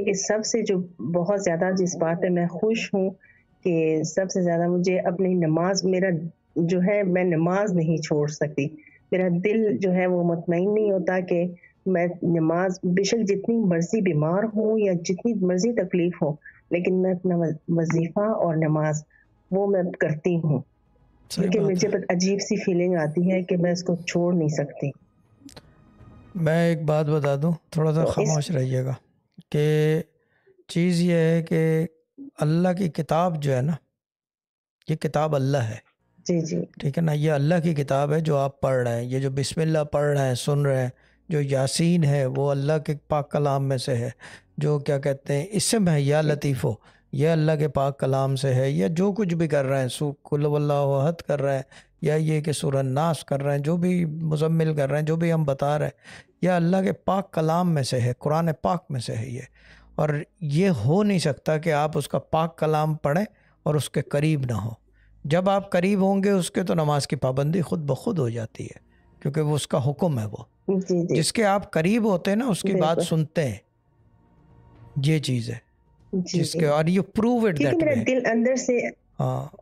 कि इस सब से जो बहुत ज़्यादा जिस बात पे मैं खुश हूँ कि सबसे ज़्यादा मुझे अपनी नमाज मेरा जो है मैं नमाज नहीं छोड़ सकती मेरा दिल जो है वो मुतमिन नहीं होता कि मैं नमाज बेशक जितनी मर्जी बीमार हूँ या जितनी मर्जी तकलीफ हो लेकिन मैं अपना वजीफा और नमाज वो मैं करती हूँ क्योंकि मुझे अजीब सी फीलिंग आती है कि मैं इसको छोड़ नहीं सकती मैं एक बात बता दूं थोड़ा सा तो खामोश रहिएगा कि चीज़ ये है कि अल्लाह की किताब जो है ना ये किताब अल्लाह है जी जी ठीक है ना ये अल्लाह की किताब है जो आप पढ़ रहे हैं ये जो बिस्मिल्लाह पढ़ रहे हैं सुन रहे हैं जो यासीन है वो अल्लाह के पाक कलाम में से है जो क्या कहते हैं इसम है या लतीफ़ो ये अल्लाह के पाक कलाम से है या जो कुछ भी कर रहे हैं सुख कुल्लाहत कर रहे हैं या ये कि सुरन्नास कर रहे हैं जो भी मुजम्मिल कर रहे हैं जो भी हम बता रहे हैं यह अल्लाह के पाक कलाम में से है कुरान पाक में से है ये और ये हो नहीं सकता कि आप उसका पाक कलाम पढ़ें और उसके करीब ना हो जब आप करीब होंगे उसके तो नमाज की पाबंदी खुद ब खुद हो जाती है क्योंकि वो उसका हुक्म है वो जिसके आप करीब होते हैं ना उसकी बात सुनते हैं ये चीज़ है जिसके और यू प्रूव इट दैट दिल अंदर से हाँ